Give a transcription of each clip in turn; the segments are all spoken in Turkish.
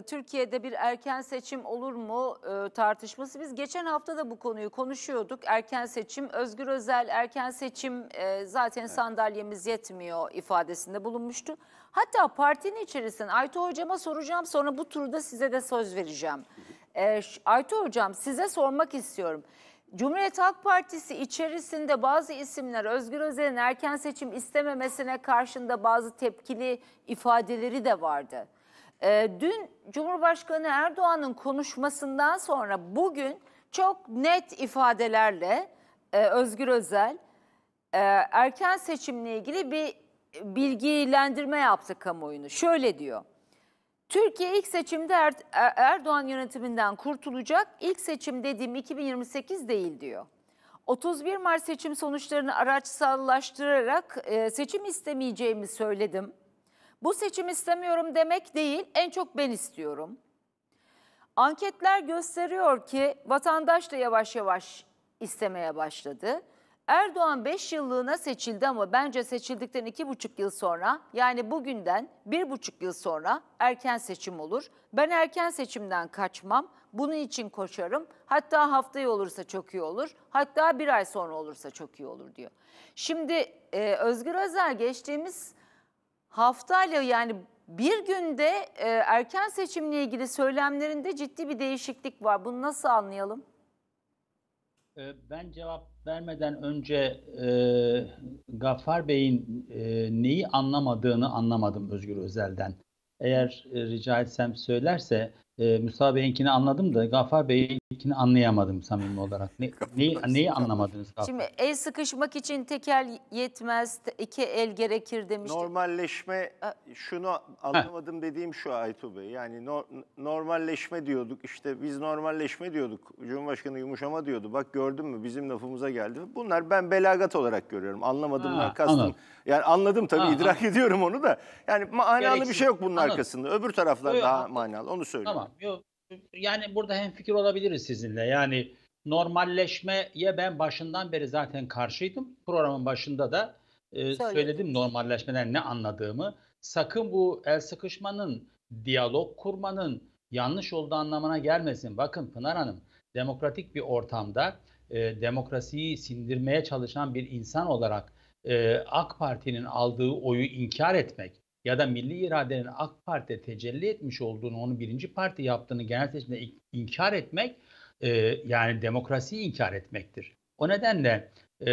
Türkiye'de bir erken seçim olur mu e, tartışması. Biz geçen hafta da bu konuyu konuşuyorduk. Erken seçim, Özgür Özel erken seçim e, zaten sandalyemiz yetmiyor ifadesinde bulunmuştu. Hatta partinin içerisinde Ayto Hocam'a soracağım sonra bu turda size de söz vereceğim. E, Ayto Hocam size sormak istiyorum. Cumhuriyet Halk Partisi içerisinde bazı isimler Özgür Özel'in erken seçim istememesine karşında bazı tepkili ifadeleri de vardı. E, dün Cumhurbaşkanı Erdoğan'ın konuşmasından sonra bugün çok net ifadelerle e, Özgür Özel e, erken seçimle ilgili bir bilgilendirme yaptı kamuoyunu. Şöyle diyor. Türkiye ilk seçimde er, er- Erdoğan yönetiminden kurtulacak. İlk seçim dediğim 2028 değil diyor. 31 Mart seçim sonuçlarını araçsallaştırarak e, seçim istemeyeceğimi söyledim. Bu seçim istemiyorum demek değil, en çok ben istiyorum. Anketler gösteriyor ki vatandaş da yavaş yavaş istemeye başladı. Erdoğan 5 yıllığına seçildi ama bence seçildikten 2,5 yıl sonra yani bugünden 1,5 yıl sonra erken seçim olur. Ben erken seçimden kaçmam. Bunun için koşarım. Hatta haftaya olursa çok iyi olur. Hatta bir ay sonra olursa çok iyi olur diyor. Şimdi e, Özgür Özel geçtiğimiz haftayla yani bir günde e, erken seçimle ilgili söylemlerinde ciddi bir değişiklik var. Bunu nasıl anlayalım? E, ben cevap vermeden önce e, Gaffar Bey'in e, neyi anlamadığını anlamadım Özgür Özel'den. Eğer e, rica etsem söylerse e, Musa Bey'inkini anladım da Gaffar Bey'in ilkini anlayamadım samimi olarak. Ne, neyi, neyi anlamadınız? Kalk? Şimdi el sıkışmak için tekel yetmez, iki el gerekir demiştik. Normalleşme, ee, şunu anlamadım dediğim şu Aytu Bey. Yani no, normalleşme diyorduk, işte biz normalleşme diyorduk. Cumhurbaşkanı yumuşama diyordu. Bak gördün mü bizim lafımıza geldi. Bunlar ben belagat olarak görüyorum. Anlamadığımdan kastım. Anladım. Yani anladım tabii, ha, idrak ha. ediyorum onu da. Yani manalı Gereksiz. bir şey yok bunun anladım. arkasında. Öbür taraflar Öyle, daha anladım. manalı, onu söylüyorum. Tamam, yok yani burada hem fikir olabiliriz sizinle. Yani normalleşmeye ben başından beri zaten karşıydım. Programın başında da e, söyledim. söyledim normalleşmeden ne anladığımı. Sakın bu el sıkışmanın, diyalog kurmanın yanlış olduğu anlamına gelmesin. Bakın Pınar Hanım, demokratik bir ortamda e, demokrasiyi sindirmeye çalışan bir insan olarak e, AK Parti'nin aldığı oyu inkar etmek, ya da milli iradenin AK Parti'ye tecelli etmiş olduğunu, onu birinci parti yaptığını genel seçimde inkar etmek e, yani demokrasiyi inkar etmektir. O nedenle e,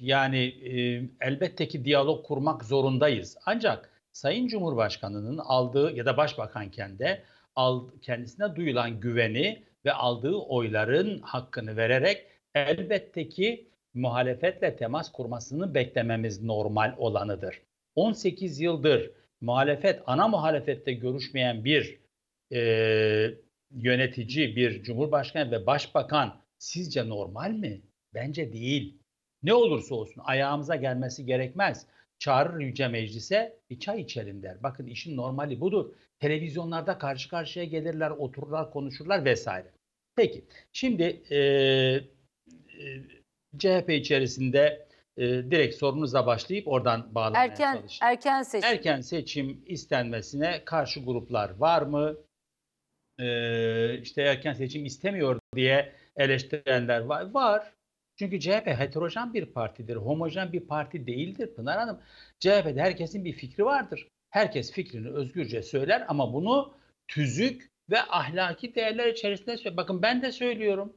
yani e, elbette ki diyalog kurmak zorundayız. Ancak Sayın Cumhurbaşkanı'nın aldığı ya da başbakanken de al, kendisine duyulan güveni ve aldığı oyların hakkını vererek elbette ki muhalefetle temas kurmasını beklememiz normal olanıdır. 18 yıldır muhalefet, ana muhalefette görüşmeyen bir e, yönetici, bir cumhurbaşkanı ve başbakan sizce normal mi? Bence değil. Ne olursa olsun ayağımıza gelmesi gerekmez. Çağırır Yüce Meclis'e bir çay içelim der. Bakın işin normali budur. Televizyonlarda karşı karşıya gelirler, otururlar, konuşurlar vesaire. Peki şimdi e, e, CHP içerisinde e, direkt sorunuzla başlayıp oradan bağlamaya erken, çalışın. Erken seçim. Erken seçim istenmesine karşı gruplar var mı? E, işte erken seçim istemiyor diye eleştirenler var. Var. Çünkü CHP heterojen bir partidir, homojen bir parti değildir Pınar Hanım. CHP'de herkesin bir fikri vardır. Herkes fikrini özgürce söyler ama bunu tüzük ve ahlaki değerler içerisinde söylüyor. Bakın ben de söylüyorum.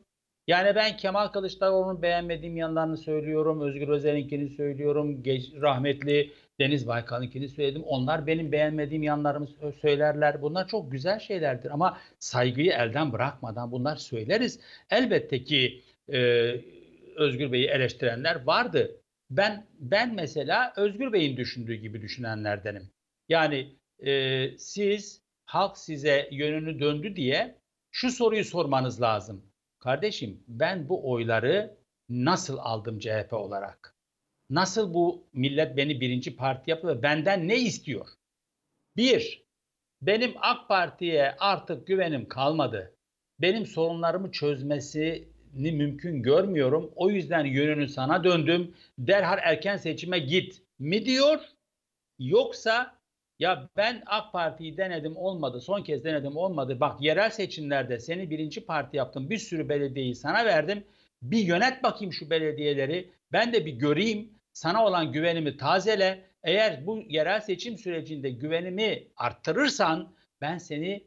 Yani ben Kemal Kılıçdaroğlu'nun beğenmediğim yanlarını söylüyorum. Özgür Özel'inkini söylüyorum. Geç, rahmetli Deniz Baykal'ınkini söyledim. Onlar benim beğenmediğim yanlarımı söylerler. Bunlar çok güzel şeylerdir ama saygıyı elden bırakmadan bunlar söyleriz. Elbette ki e, Özgür Bey'i eleştirenler vardı. Ben ben mesela Özgür Bey'in düşündüğü gibi düşünenlerdenim. Yani e, siz halk size yönünü döndü diye şu soruyu sormanız lazım. Kardeşim ben bu oyları nasıl aldım CHP olarak? Nasıl bu millet beni birinci parti yaptı ve benden ne istiyor? Bir, benim AK Parti'ye artık güvenim kalmadı. Benim sorunlarımı çözmesini mümkün görmüyorum. O yüzden yönünü sana döndüm. Derhal erken seçime git mi diyor? Yoksa ya ben AK Parti'yi denedim olmadı, son kez denedim olmadı. Bak yerel seçimlerde seni birinci parti yaptım, bir sürü belediyeyi sana verdim. Bir yönet bakayım şu belediyeleri, ben de bir göreyim, sana olan güvenimi tazele. Eğer bu yerel seçim sürecinde güvenimi arttırırsan ben seni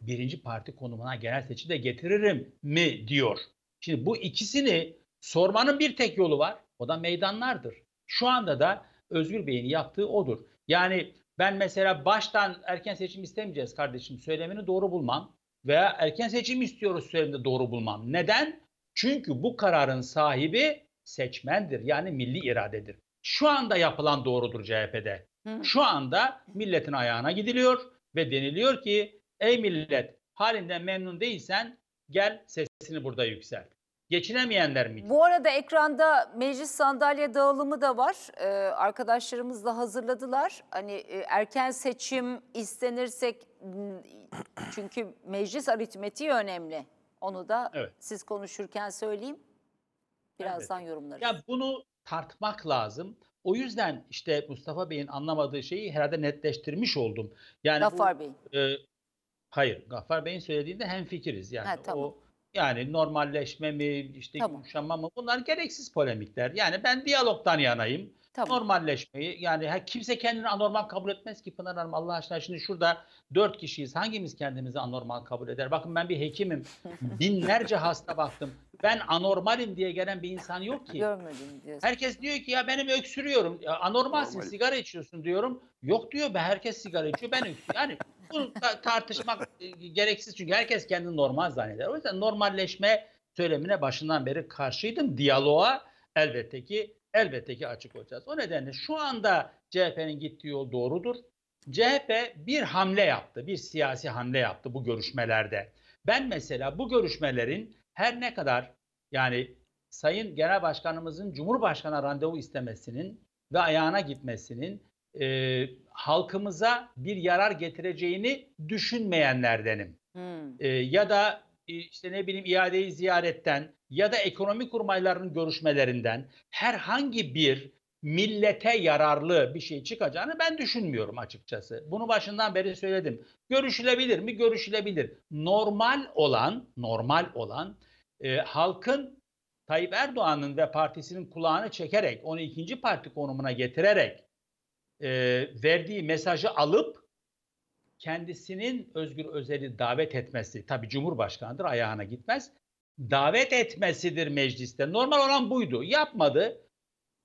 birinci parti konumuna genel seçimde getiririm mi diyor. Şimdi bu ikisini sormanın bir tek yolu var. O da meydanlardır. Şu anda da Özgür Bey'in yaptığı odur. Yani ben mesela baştan erken seçim istemeyeceğiz kardeşim söylemini doğru bulmam veya erken seçim istiyoruz söylemini doğru bulmam. Neden? Çünkü bu kararın sahibi seçmendir yani milli iradedir. Şu anda yapılan doğrudur CHP'de. Şu anda milletin ayağına gidiliyor ve deniliyor ki ey millet halinden memnun değilsen gel sesini burada yükselt. Geçinemeyenler mi? Bu arada ekranda meclis sandalye dağılımı da var. Ee, arkadaşlarımız da hazırladılar. Hani e, erken seçim istenirsek çünkü meclis aritmetiği önemli. Onu da evet. siz konuşurken söyleyeyim. Birazdan evet. yorumlarız. Ya bunu tartmak lazım. O yüzden işte Mustafa Bey'in anlamadığı şeyi herhalde netleştirmiş oldum. Yani Gaffar bu, Bey. E, hayır, Gaffar Bey'in söylediğinde hem fikiriz yani. Ha, tamam. O yani normalleşme mi, işte tamam. yumuşama mı bunlar gereksiz polemikler. Yani ben diyalogtan yanayım. Tamam. Normalleşmeyi yani kimse kendini anormal kabul etmez ki Pınar Hanım Allah aşkına şimdi şurada dört kişiyiz hangimiz kendimizi anormal kabul eder? Bakın ben bir hekimim binlerce hasta baktım ben anormalim diye gelen bir insan yok ki. Görmedim diyorsun. Herkes diyor ki ya benim öksürüyorum. Ya anormalsin Normal. sigara içiyorsun diyorum. Yok diyor be herkes sigara içiyor ben öksürüyorum. Yani bu tartışmak e, gereksiz çünkü herkes kendini normal zanneder. O yüzden normalleşme söylemine başından beri karşıydım. Diyaloğa elbette ki elbette ki açık olacağız. O nedenle şu anda CHP'nin gittiği yol doğrudur. CHP bir hamle yaptı, bir siyasi hamle yaptı bu görüşmelerde. Ben mesela bu görüşmelerin her ne kadar yani Sayın Genel Başkanımızın Cumhurbaşkanı randevu istemesinin ve ayağına gitmesinin e, halkımıza bir yarar getireceğini düşünmeyenlerdenim. Hmm. E, ya da e, işte ne bileyim iadeyi ziyaretten ya da ekonomi kurmaylarının görüşmelerinden herhangi bir millete yararlı bir şey çıkacağını ben düşünmüyorum açıkçası. Bunu başından beri söyledim. Görüşülebilir mi? Görüşülebilir. Normal olan, normal olan e, halkın Tayyip Erdoğan'ın ve partisinin kulağını çekerek, onu ikinci parti konumuna getirerek e, verdiği mesajı alıp kendisinin Özgür Özel'i davet etmesi, tabii Cumhurbaşkanı'dır ayağına gitmez, davet etmesidir mecliste. Normal olan buydu. Yapmadı.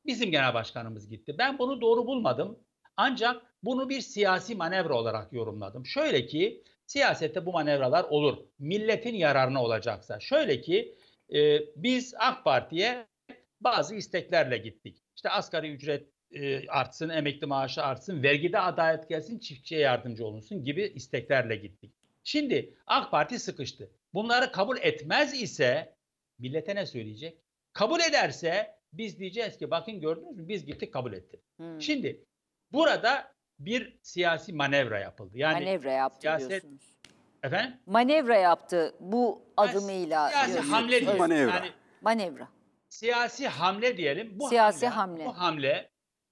Bizim genel başkanımız gitti. Ben bunu doğru bulmadım. Ancak bunu bir siyasi manevra olarak yorumladım. Şöyle ki siyasette bu manevralar olur. Milletin yararına olacaksa. Şöyle ki e, biz AK Parti'ye bazı isteklerle gittik. İşte asgari ücret e, artsın, emekli maaşı artsın, vergide adalet gelsin, çiftçiye yardımcı olunsun gibi isteklerle gittik. Şimdi AK Parti sıkıştı. Bunları kabul etmez ise millete ne söyleyecek? Kabul ederse biz diyeceğiz ki bakın gördünüz mü biz gittik kabul ettik. Hmm. Şimdi burada bir siyasi manevra yapıldı. Yani manevra yaptı siyaset, diyorsunuz. Efendim? Manevra yaptı bu adımıyla. Siyasi diyorsunuz. hamle diyelim. Manevra. Yani, manevra. Siyasi hamle diyelim. Bu siyasi hamle, hamle. Bu hamle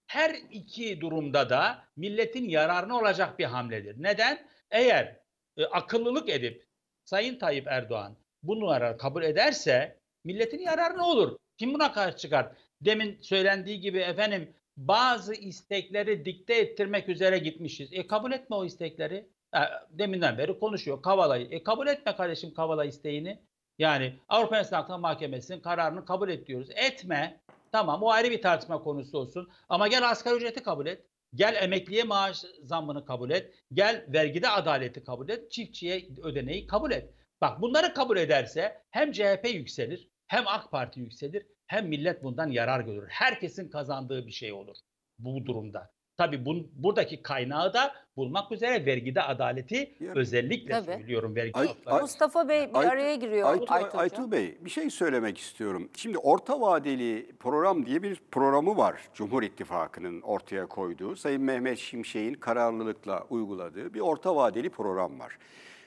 her iki durumda da milletin yararına olacak bir hamledir. Neden? Eğer e, akıllılık edip Sayın Tayyip Erdoğan bunları kabul ederse milletin yararına olur. Kim buna karşı çıkar? Demin söylendiği gibi efendim bazı istekleri dikte ettirmek üzere gitmişiz. E kabul etme o istekleri. E, deminden beri konuşuyor Kavala'yı. E kabul etme kardeşim Kavala isteğini. Yani Avrupa İnsan Hakları Mahkemesi'nin kararını kabul et diyoruz. Etme. Tamam o ayrı bir tartışma konusu olsun. Ama gel asgari ücreti kabul et. Gel emekliye maaş zammını kabul et. Gel vergide adaleti kabul et. Çiftçiye ödeneği kabul et. Bak bunları kabul ederse hem CHP yükselir, hem AK Parti yükselir, hem millet bundan yarar görür. Herkesin kazandığı bir şey olur bu durumda. Tabii bu, buradaki kaynağı da bulmak üzere vergide adaleti ya, özellikle tabii. söylüyorum. Vergi Ay, Ay, Mustafa Bey bir Ay, araya giriyor. Aytu, Aytu, Aytu Bey bir şey söylemek istiyorum. Şimdi orta vadeli program diye bir programı var Cumhur İttifakı'nın ortaya koyduğu. Sayın Mehmet Şimşek'in kararlılıkla uyguladığı bir orta vadeli program var.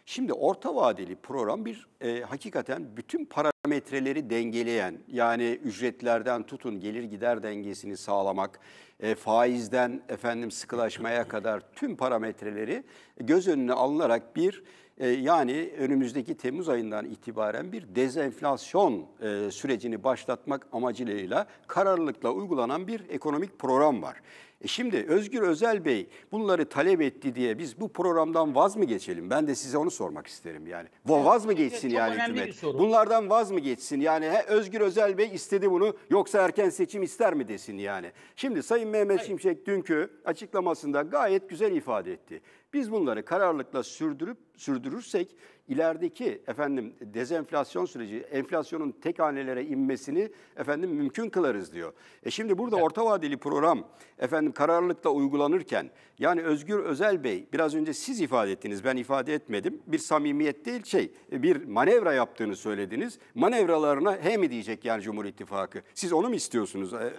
Şimdi orta vadeli program bir e, hakikaten bütün para parametreleri dengeleyen yani ücretlerden tutun gelir gider dengesini sağlamak, e, faizden efendim sıkılaşmaya kadar tüm parametreleri göz önüne alınarak bir e, yani önümüzdeki Temmuz ayından itibaren bir dezenflasyon e, sürecini başlatmak amacıyla kararlılıkla uygulanan bir ekonomik program var. E şimdi Özgür Özel Bey bunları talep etti diye biz bu programdan vaz mı geçelim? Ben de size onu sormak isterim yani. Bu vaz mı geçsin evet, yani hükümet? Bunlardan vaz mı geçsin? Yani he, Özgür Özel Bey istedi bunu yoksa erken seçim ister mi desin yani. Şimdi Sayın Mehmet Hayır. Şimşek dünkü açıklamasında gayet güzel ifade etti. Biz bunları kararlılıkla sürdürüp sürdürürsek ilerideki efendim dezenflasyon süreci, enflasyonun tek hanelere inmesini efendim mümkün kılarız diyor. E şimdi burada evet. orta vadeli program efendim kararlılıkla uygulanırken yani Özgür Özel Bey biraz önce siz ifade ettiniz ben ifade etmedim. Bir samimiyet değil şey bir manevra yaptığını söylediniz. Manevralarına he mi diyecek yani Cumhur İttifakı? Siz onu mu istiyorsunuz e, e,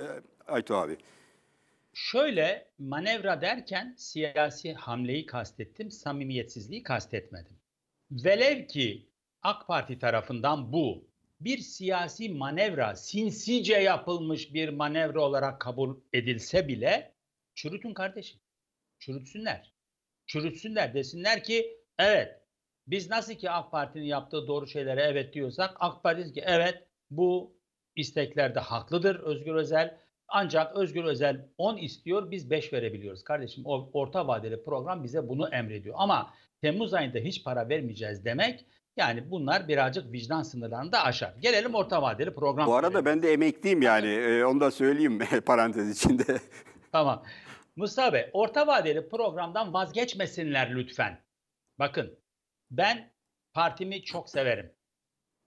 Aytu abi? şöyle manevra derken siyasi hamleyi kastettim, samimiyetsizliği kastetmedim. Velev ki AK Parti tarafından bu bir siyasi manevra, sinsice yapılmış bir manevra olarak kabul edilse bile çürütün kardeşim. Çürütsünler. Çürütsünler desinler ki evet biz nasıl ki AK Parti'nin yaptığı doğru şeylere evet diyorsak AK Parti ki evet bu isteklerde haklıdır Özgür Özel ancak Özgür Özel 10 istiyor, biz 5 verebiliyoruz. Kardeşim o orta vadeli program bize bunu emrediyor. Ama Temmuz ayında hiç para vermeyeceğiz demek yani bunlar birazcık vicdan sınırlarını da aşar. Gelelim orta vadeli program. Bu arada ben de emekliyim yani. Ee, onu da söyleyeyim parantez içinde. tamam. Mustafa Bey, orta vadeli programdan vazgeçmesinler lütfen. Bakın, ben partimi çok severim.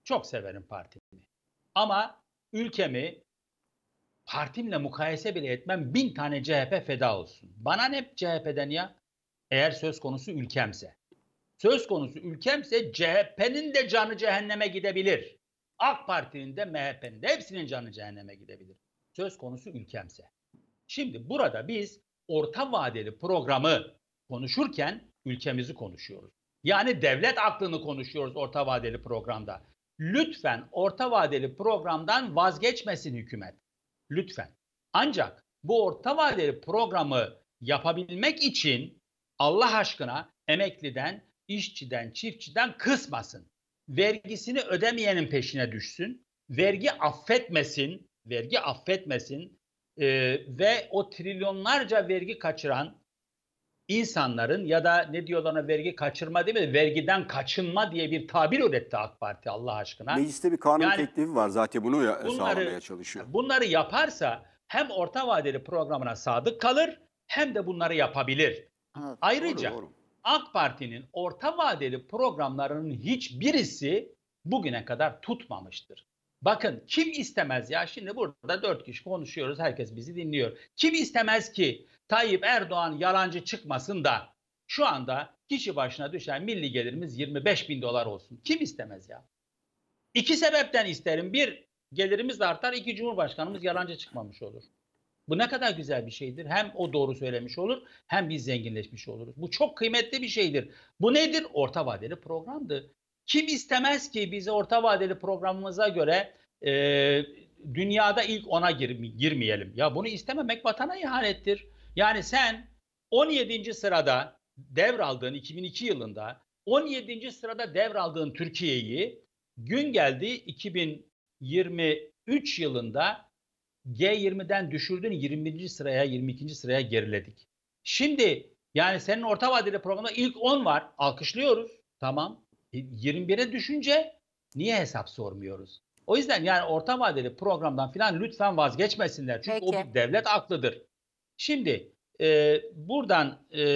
Çok severim partimi. Ama ülkemi, partimle mukayese bile etmem bin tane CHP feda olsun. Bana ne CHP'den ya? Eğer söz konusu ülkemse. Söz konusu ülkemse CHP'nin de canı cehenneme gidebilir. AK Parti'nin de MHP'nin de hepsinin canı cehenneme gidebilir. Söz konusu ülkemse. Şimdi burada biz orta vadeli programı konuşurken ülkemizi konuşuyoruz. Yani devlet aklını konuşuyoruz orta vadeli programda. Lütfen orta vadeli programdan vazgeçmesin hükümet. Lütfen. Ancak bu orta vadeli programı yapabilmek için Allah aşkına emekliden, işçiden, çiftçiden kısmasın. Vergisini ödemeyenin peşine düşsün. Vergi affetmesin. Vergi affetmesin. Ee, ve o trilyonlarca vergi kaçıran insanların ya da ne diyorlar ona vergi kaçırma değil mi? Vergiden kaçınma diye bir tabir üretti AK Parti Allah aşkına. Mecliste bir kanun yani, teklifi var zaten bunu bunları, sağlamaya çalışıyor. Bunları yaparsa hem orta vadeli programına sadık kalır hem de bunları yapabilir. Evet, Ayrıca doğru, doğru. AK Parti'nin orta vadeli programlarının hiçbirisi bugüne kadar tutmamıştır. Bakın kim istemez ya şimdi burada dört kişi konuşuyoruz herkes bizi dinliyor. Kim istemez ki Tayyip Erdoğan yalancı çıkmasın da şu anda kişi başına düşen milli gelirimiz 25 bin dolar olsun. Kim istemez ya? İki sebepten isterim. Bir, gelirimiz artar. iki Cumhurbaşkanımız yalancı çıkmamış olur. Bu ne kadar güzel bir şeydir. Hem o doğru söylemiş olur hem biz zenginleşmiş oluruz. Bu çok kıymetli bir şeydir. Bu nedir? Orta vadeli programdı. Kim istemez ki biz orta vadeli programımıza göre e, dünyada ilk ona gir, girmeyelim. Ya bunu istememek vatana ihanettir. Yani sen 17. sırada devraldığın 2002 yılında 17. sırada devraldığın Türkiye'yi gün geldi 2023 yılında G20'den düşürdün 20. sıraya 22. sıraya geriledik. Şimdi yani senin orta vadeli programda ilk 10 var. Alkışlıyoruz. Tamam. 21'e düşünce niye hesap sormuyoruz? O yüzden yani orta vadeli programdan filan lütfen vazgeçmesinler. Çünkü Peki. o bir devlet aklıdır. Şimdi e, buradan e,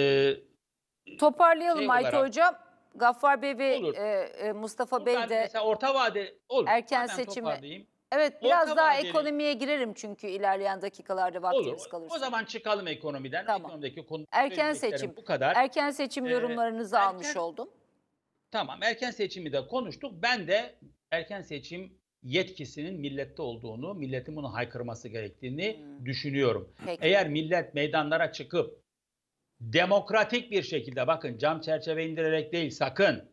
toparlayalım şey Ayte Hocam. Gaffar Bey ve e, e, Mustafa buradan Bey de orta vade olur. erken seçimi. Evet biraz orta daha vadeli. ekonomiye girerim çünkü ilerleyen dakikalarda vaktimiz olur. kalırsa. O zaman çıkalım ekonomiden. Tamam. Ekonomideki konu erken seçim. Bu kadar. Erken seçim ee, yorumlarınızı erken, almış oldum. Tamam erken seçimi de konuştuk. Ben de erken seçim yetkisinin millette olduğunu, milletin bunu haykırması gerektiğini hmm. düşünüyorum. Peki. Eğer millet meydanlara çıkıp demokratik bir şekilde bakın cam çerçeve indirerek değil sakın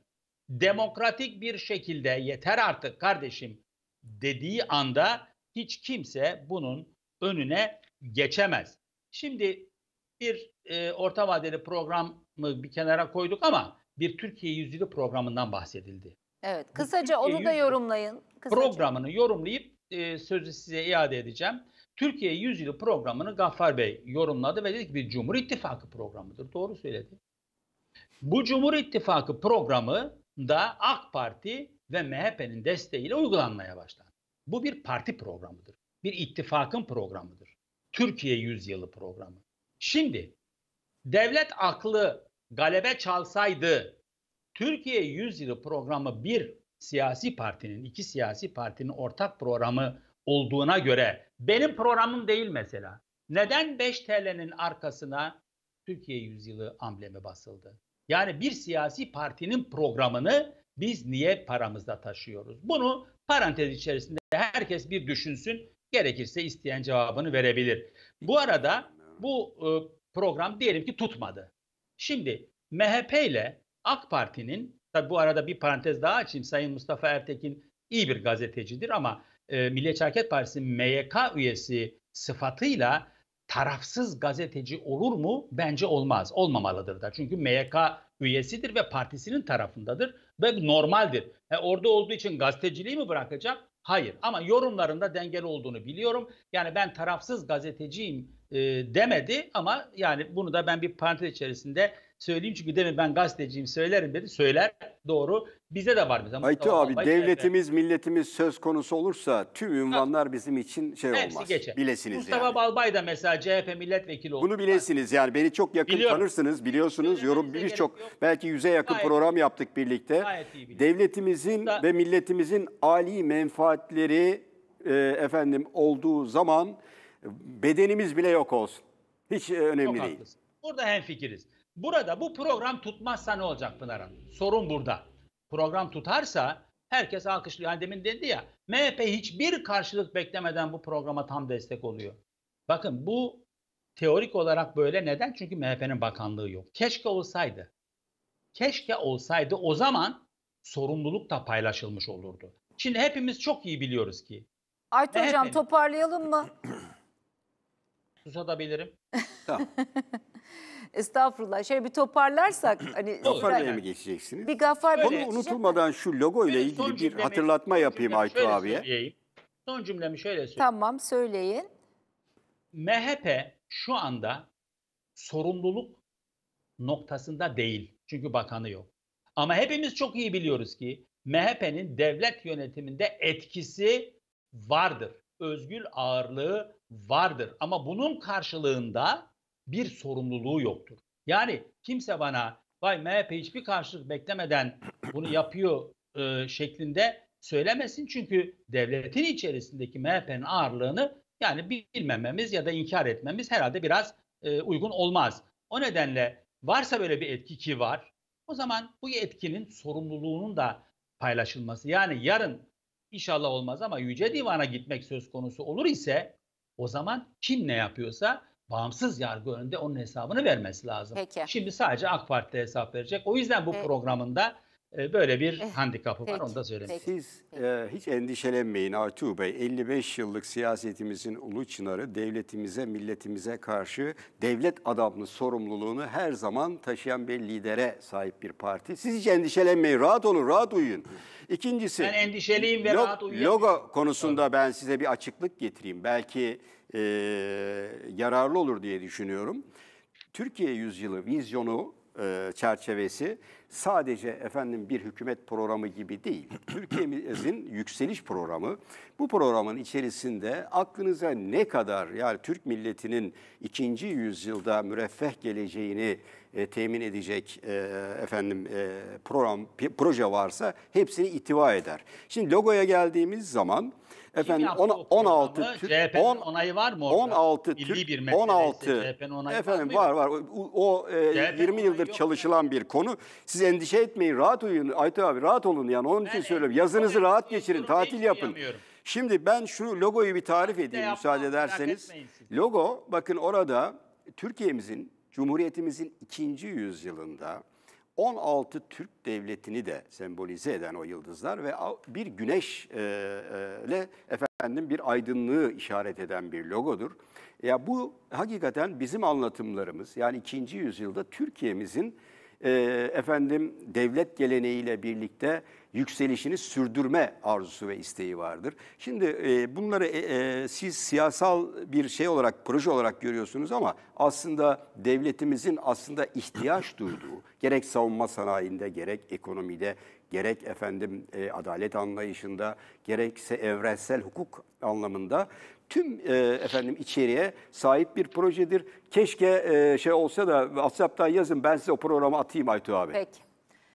demokratik bir şekilde yeter artık kardeşim dediği anda hiç kimse bunun önüne geçemez. Şimdi bir e, orta vadeli programı bir kenara koyduk ama bir Türkiye yüzyılı programından bahsedildi. Evet, kısaca onu da yorumlayın. Kısaca. Programını yorumlayıp e, sözü size iade edeceğim. Türkiye Yüzyılı programını Gaffar Bey yorumladı ve dedi ki bir Cumhur İttifakı programıdır. Doğru söyledi. Bu Cumhur İttifakı programı da AK Parti ve MHP'nin desteğiyle uygulanmaya başlandı. Bu bir parti programıdır. Bir ittifakın programıdır. Türkiye Yüzyılı programı. Şimdi devlet aklı galebe çalsaydı Türkiye Yüzyılı programı bir siyasi partinin, iki siyasi partinin ortak programı olduğuna göre benim programım değil mesela. Neden 5 TL'nin arkasına Türkiye Yüzyılı amblemi basıldı? Yani bir siyasi partinin programını biz niye paramızda taşıyoruz? Bunu parantez içerisinde herkes bir düşünsün. Gerekirse isteyen cevabını verebilir. Bu arada bu ıı, program diyelim ki tutmadı. Şimdi MHP ile AK Parti'nin, tabi bu arada bir parantez daha açayım. Sayın Mustafa Ertekin iyi bir gazetecidir ama e, Milliyetçi Hareket Partisi MYK üyesi sıfatıyla tarafsız gazeteci olur mu? Bence olmaz. Olmamalıdır da. Çünkü MYK üyesidir ve partisinin tarafındadır ve normaldir. E, orada olduğu için gazeteciliği mi bırakacak? Hayır. Ama yorumlarında dengeli olduğunu biliyorum. Yani ben tarafsız gazeteciyim e, demedi ama yani bunu da ben bir parti içerisinde söyleyeyim çünkü demin ben gazeteciyim söylerim dedi. Söyler doğru. Bize de var mesela. Aytu abi devletimiz, efendim. milletimiz söz konusu olursa tüm ünvanlar bizim için şey Hepsi olmaz. Geçer. Bilesiniz Mustafa yani. Mustafa Balbay da mesela CHP milletvekili oldu. Bunu bilesiniz yani beni çok yakın Biliyorum. tanırsınız, biliyorsunuz. Yorum birçok belki yüze yakın Gayet program iyi. yaptık birlikte. Gayet iyi Devletimizin da, ve milletimizin ali menfaatleri e, efendim olduğu zaman bedenimiz bile yok olsun. Hiç e, önemli çok değil. Haklısın. Burada hemfikiriz. Burada bu program tutmazsa ne olacak Pınar Hanım? Sorun burada. Program tutarsa herkes alkışlıyor. Yani demin dedi ya MHP hiçbir karşılık beklemeden bu programa tam destek oluyor. Bakın bu teorik olarak böyle. Neden? Çünkü MHP'nin bakanlığı yok. Keşke olsaydı. Keşke olsaydı o zaman sorumluluk da paylaşılmış olurdu. Şimdi hepimiz çok iyi biliyoruz ki. Aytun Hocam toparlayalım mı? susatabilirim. Tamam. Estağfurullah. Şöyle bir toparlarsak hani Toparlamaya mı geçeceksiniz? bir gaffar Bunu Öyle. unutulmadan şu logo ile Şöyle son ilgili bir hatırlatma yapayım cümlemi Aytu abiye. Son cümlemi şöyle söyleyeyim. Tamam söyleyin. MHP şu anda sorumluluk noktasında değil. Çünkü bakanı yok. Ama hepimiz çok iyi biliyoruz ki MHP'nin devlet yönetiminde etkisi vardır özgül ağırlığı vardır. Ama bunun karşılığında bir sorumluluğu yoktur. Yani kimse bana vay MHP hiçbir karşılık beklemeden bunu yapıyor e, şeklinde söylemesin. Çünkü devletin içerisindeki MHP'nin ağırlığını yani bilmememiz ya da inkar etmemiz herhalde biraz e, uygun olmaz. O nedenle varsa böyle bir etki ki var o zaman bu etkinin sorumluluğunun da paylaşılması yani yarın inşallah olmaz ama Yüce Divan'a gitmek söz konusu olur ise o zaman kim ne yapıyorsa bağımsız yargı önünde onun hesabını vermesi lazım. Peki. Şimdi sadece AK Parti hesap verecek. O yüzden bu evet. programında e, böyle bir eh, handikapı var onu da söyleyeyim. Siz e, hiç endişelenmeyin Artu Bey. 55 yıllık siyasetimizin ulu çınarı devletimize, milletimize karşı devlet adamlı sorumluluğunu her zaman taşıyan bir lidere sahip bir parti. Siz hiç endişelenmeyin. Rahat olun, rahat uyuyun. İkincisi ben endişeliyim ve log, rahat Logo konusunda Tabii. ben size bir açıklık getireyim. Belki e, yararlı olur diye düşünüyorum. Türkiye yüzyılı vizyonu e, çerçevesi sadece efendim bir hükümet programı gibi değil. Türkiye'mizin yükseliş programı. Bu programın içerisinde aklınıza ne kadar yani Türk milletinin ikinci yüzyılda müreffeh geleceğini e, temin edecek e, efendim e, program proje varsa hepsini itiva eder. Şimdi logoya geldiğimiz zaman efendim on, 16 CHP'nin on, onayı var mı orada? 16 Milli bir 16 onayı efendim var var var. O, o e, 20 yıldır çalışılan yani. bir konu. Siz endişe etmeyin. Rahat uyuyun. Aytu abi rahat olun yani onun ben için söylüyorum. Yazınızı rahat geçirin. Tatil yapın. Şimdi ben şu logoyu bir tarif edeyim müsaade ederseniz. Logo bakın orada Türkiye'mizin Cumhuriyetimizin ikinci yüzyılında 16 Türk devletini de sembolize eden o yıldızlar ve bir güneşle e, e, efendim bir aydınlığı işaret eden bir logodur. Ya bu hakikaten bizim anlatımlarımız yani ikinci yüzyılda Türkiye'mizin e, efendim devlet geleneğiyle birlikte yükselişini sürdürme arzusu ve isteği vardır. Şimdi e, bunları e, e, siz siyasal bir şey olarak, proje olarak görüyorsunuz ama aslında devletimizin aslında ihtiyaç duyduğu, gerek savunma sanayinde, gerek ekonomide, gerek efendim e, adalet anlayışında, gerekse evrensel hukuk anlamında tüm e, efendim içeriğe sahip bir projedir. Keşke e, şey olsa da WhatsApp'tan yazın ben size o programı atayım Aytu abi. Peki.